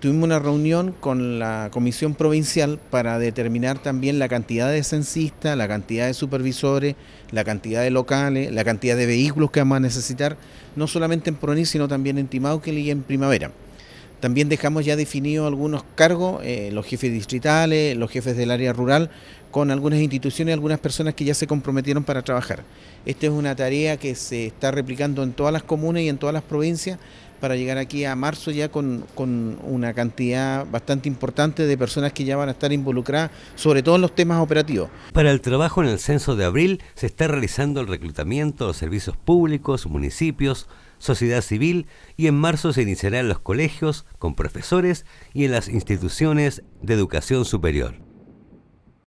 Tuvimos una reunión con la Comisión Provincial para determinar también la cantidad de censistas, la cantidad de supervisores, la cantidad de locales, la cantidad de vehículos que vamos a necesitar, no solamente en Proní, sino también en Timauquil y en Primavera. También dejamos ya definidos algunos cargos, eh, los jefes distritales, los jefes del área rural, con algunas instituciones, algunas personas que ya se comprometieron para trabajar. Esta es una tarea que se está replicando en todas las comunas y en todas las provincias para llegar aquí a marzo ya con, una cantidad bastante importante de personas que ya van a estar involucradas, sobre todo en los temas operativos. Para el trabajo en el censo de abril se está realizando el reclutamiento de los servicios públicos, municipios, sociedad civil y en marzo se iniciarán los colegios, con profesores y en las instituciones de educación superior.